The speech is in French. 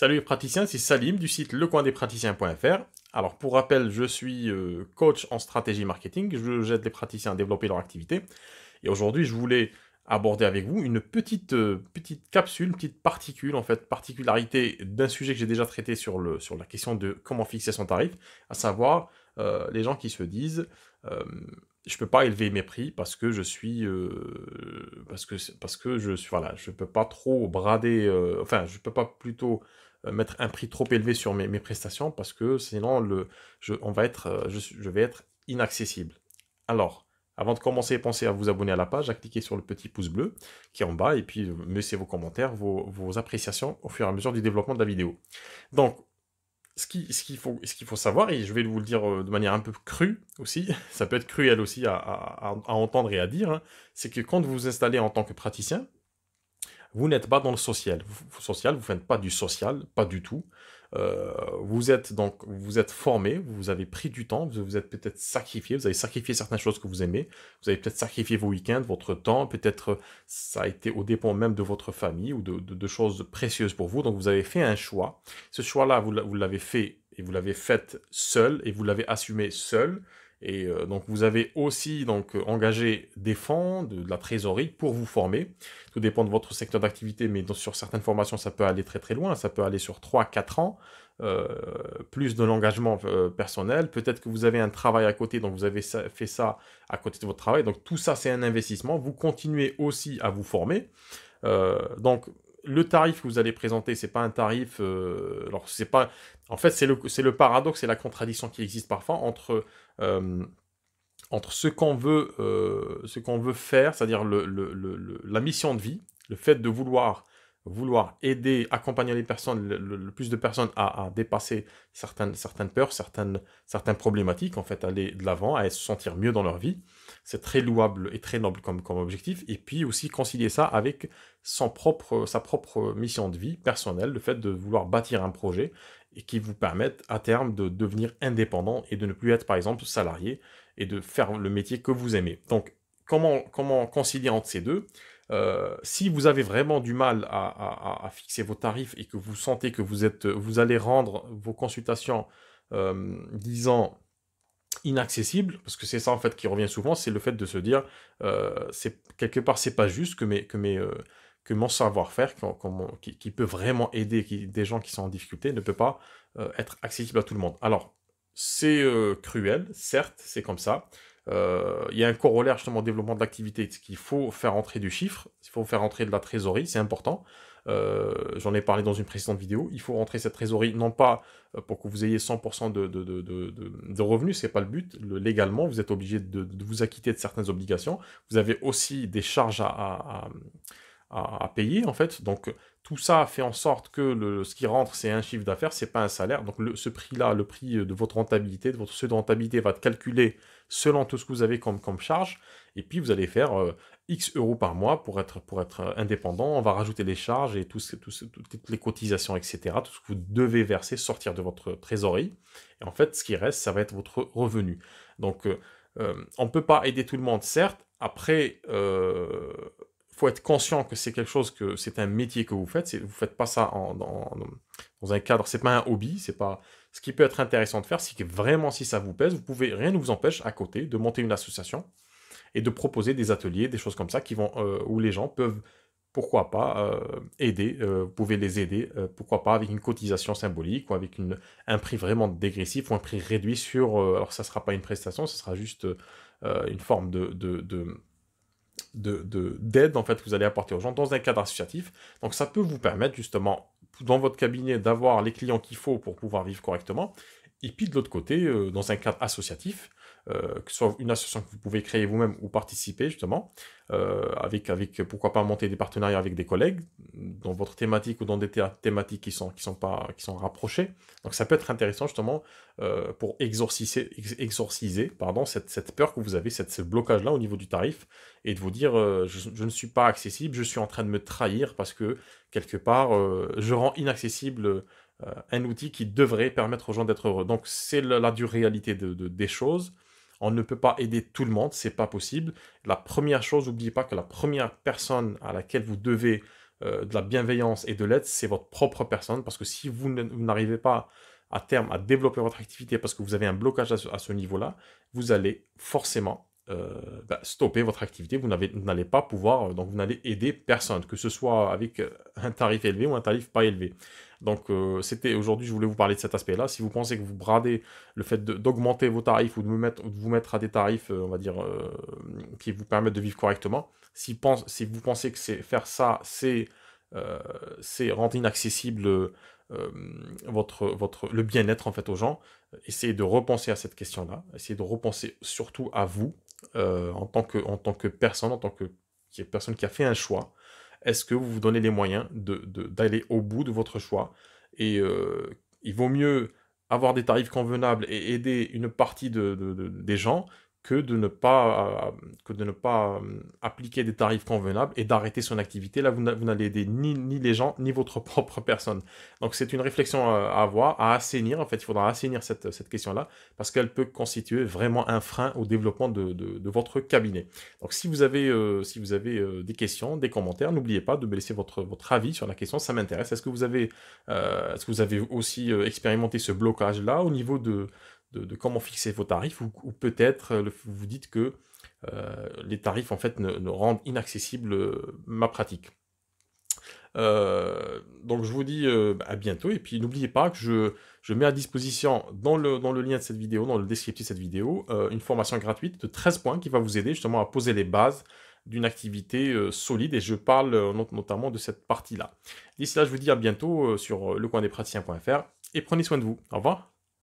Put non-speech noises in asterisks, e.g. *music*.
Salut les praticiens, c'est Salim du site lecoindespraticiens.fr. Alors pour rappel, je suis euh, coach en stratégie marketing, je j'aide les praticiens à développer leur activité. Et aujourd'hui, je voulais aborder avec vous une petite, euh, petite capsule, une petite particule, en fait, particularité d'un sujet que j'ai déjà traité sur, le, sur la question de comment fixer son tarif, à savoir euh, les gens qui se disent je peux pas élever mes prix parce que je suis euh, parce que parce que je suis voilà je peux pas trop brader euh, enfin je peux pas plutôt euh, mettre un prix trop élevé sur mes, prestations parce que sinon le je, on va être je, vais être inaccessible alors avant de commencer, pensez à vous abonner à la page, à cliquer sur le petit pouce bleu qui est en bas et puis laissez vos commentaires, vos, vos appréciations au fur et à mesure du développement de la vidéo. Donc, ce qu'il faut, faut, savoir, et je vais vous le dire euh, de manière un peu crue aussi, *laughs* ça peut être cruel aussi à, entendre et à dire, hein, c'est que quand vous vous installez en tant que praticien, vous n'êtes pas dans le social. Vous, social, vous faites pas du social, pas du tout. Euh, vous êtes donc vous êtes formé, vous avez pris du temps, vous vous êtes peut-être sacrifié, vous avez sacrifié certaines choses que vous aimez, vous avez peut-être sacrifié vos week-ends, votre temps, peut-être euh, ça a été au dépend même de votre famille ou de, de, choses précieuses pour vous. Donc vous avez fait un choix. Ce choix-là, vous l'avez fait et vous l'avez fait seul et vous l'avez assumé seul. Et euh, donc vous avez aussi donc engagé des fonds, de, la trésorerie pour vous former. Tout dépend de votre secteur d'activité, mais sur certaines formations, ça peut aller très très loin, ça peut aller sur 3-4 ans, euh, plus de l'engagement euh, personnel. Peut-être que vous avez un travail à côté, donc vous avez fait ça à côté de votre travail. Donc tout ça, c'est un investissement. Vous continuez aussi à vous former. donc le tarif que vous allez présenter, c'est pas un tarif. Euh, alors c'est pas. En fait, c'est le, paradoxe et la contradiction qui existe parfois entre euh, entre ce qu'on veut, euh, ce qu'on veut faire, c'est-à-dire la mission de vie, le fait de vouloir vouloir aider, accompagner les personnes, le, plus de personnes à, dépasser certaines, certaines peurs, certaines, problématiques, en fait, aller de l'avant, à se sentir mieux dans leur vie. C'est très louable et très noble comme, objectif. Et puis aussi concilier ça avec son propre, sa propre mission de vie personnelle, le fait de vouloir bâtir un projet et qui vous permette à terme de devenir indépendant et de ne plus être, par exemple, salarié et de faire le métier que vous aimez. Donc, comment concilier entre ces deux euh, si vous avez vraiment du mal à, fixer vos tarifs et que vous sentez que vous, êtes, vous allez rendre vos consultations, euh, disant, inaccessibles, parce que c'est ça en fait qui revient souvent, c'est le fait de se dire, euh, quelque part, c'est pas juste que mes... Que mes euh, que mon savoir-faire, qui, peut vraiment aider des gens qui sont en difficulté, ne peut pas être accessible à tout le monde. Alors, c'est cruel, certes, c'est comme ça. Euh, il y a un corollaire justement au développement de l'activité, c'est qu'il faut faire entrer du chiffre, il faut faire entrer de la trésorerie, c'est important. Euh, j'en ai parlé dans une précédente vidéo. Il faut rentrer cette trésorerie, non pas euh, pour que vous ayez 100% de, de, ce n'est revenus, c'est pas le but. légalement, vous êtes obligé de, vous acquitter de certaines obligations. Vous avez aussi des charges à à, payer, en fait. Donc, tout ça fait en sorte que le, ce qui rentre, c'est un chiffre d'affaires, c'est pas un salaire. Donc, le, ce prix-là, le prix de votre rentabilité, de votre pseudo-rentabilité va être calculé selon tout ce que vous avez comme, comme charge. Et puis, vous allez faire euh, X euros par mois pour être, pour être indépendant. On va rajouter les charges et tout ce, toutes les cotisations, etc. Tout ce que vous devez verser, sortir de votre trésorerie. Et en fait, ce qui reste, ça va être votre revenu. Donc, euh, euh, on peut pas aider tout le monde, certes. Après, euh, faut être conscient que c'est quelque chose que c'est un métier que vous faites. Vous faites pas ça dans, un cadre, c'est pas un hobby, c'est pas. Ce qui peut être intéressant de faire, c'est que vraiment, si ça vous pèse, vous pouvez, rien ne vous empêche à côté de monter une association et de proposer des ateliers, des choses comme ça, qui vont euh, où les gens peuvent, pourquoi pas, euh, aider. Euh, vous pouvez les aider, pourquoi pas, avec une cotisation symbolique ou avec une, un prix vraiment dégressif ou un prix réduit sur. alors, ça sera pas une prestation, ce sera juste une forme de d'aide de, d'aide en fait que vous allez apporter aux gens dans un cadre associatif. Donc ça peut vous permettre justement dans votre cabinet d'avoir les clients qu'il faut pour pouvoir vivre correctement et puis de l'autre côté, euh, dans un cadre associatif, euh, que ce soit une association que vous pouvez créer vous-même ou participer justement, euh, avec, avec pourquoi pas monter des partenariats avec des collègues mm, dans votre thématique ou dans des thématiques qui sont, qui sont, pas, qui sont rapprochées. Donc ça peut être intéressant justement pour exorciser, pardon, cette, peur que vous avez, cette, ce blocage-là au niveau du tarif et de vous dire je, ne suis pas accessible, je suis en train de me trahir parce que quelque part je rends inaccessible euh, un outil qui devrait permettre aux gens d'être heureux. Donc c'est la, dure réalité de, des choses. On ne peut pas aider tout le monde, c'est pas possible. La première chose, n'oubliez pas que la première personne à laquelle vous devez euh, de la bienveillance et de l'aide, c'est votre propre personne, parce que si vous n'arrivez pas à terme à développer votre activité parce que vous avez un blocage à ce, niveau-là, vous allez forcément euh, bah, stopper votre activité. Vous n'allez pas pouvoir, donc vous n'allez aider personne, que ce soit avec un tarif élevé ou un tarif pas élevé. Donc euh, c'était aujourd'hui, je voulais vous parler de cet aspect-là. Si vous pensez que vous bradez le fait d'augmenter vos tarifs ou de, vous mettre, vous mettre à des tarifs, euh, on va dire, euh, qui vous permettent de vivre correctement, si, si vous pensez que faire ça, c'est rendre inaccessible votre, votre, le bien-être en fait aux gens, essayez de repenser à cette question-là. Essayez de repenser surtout à vous en, tant que, en tant que personne, en tant que personne qui a fait un choix est-ce que vous vous donnez les moyens d'aller au bout de votre choix Et euh, il vaut mieux avoir des tarifs convenables et aider une partie des gens que de ne pas, euh, que de ne pas euh, appliquer des tarifs convenables et d'arrêter son activité. Là, vous n'allez aider ni, ni, les gens, ni votre *laughs* propre personne. Donc, c'est une réflexion euh, à avoir, à assainir. En fait, il faudra assainir cette, cette question-là parce qu'elle peut constituer vraiment un frein au développement de, de, votre cabinet. Donc, si vous avez, si vous avez des questions, des commentaires, n'oubliez pas de me laisser votre, votre avis sur la question. Ça m'intéresse. Est-ce que vous avez, est-ce que vous avez aussi expérimenté ce blocage-là au niveau de, de, comment fixer vos tarifs, ou, peut-être euh, vous dites que euh, les tarifs en fait ne, rendent inaccessible euh, ma pratique. donc je vous dis à bientôt et puis n'oubliez pas que je, mets à disposition dans le, le lien de cette vidéo, dans le descriptif de cette vidéo, une formation gratuite de 13 points qui va vous aider justement à poser les bases d'une activité solide et je parle notamment de cette partie-là. D'ici là, je vous dis à bientôt sur lecoindespraticiens.fr, et prenez soin de vous. Au revoir.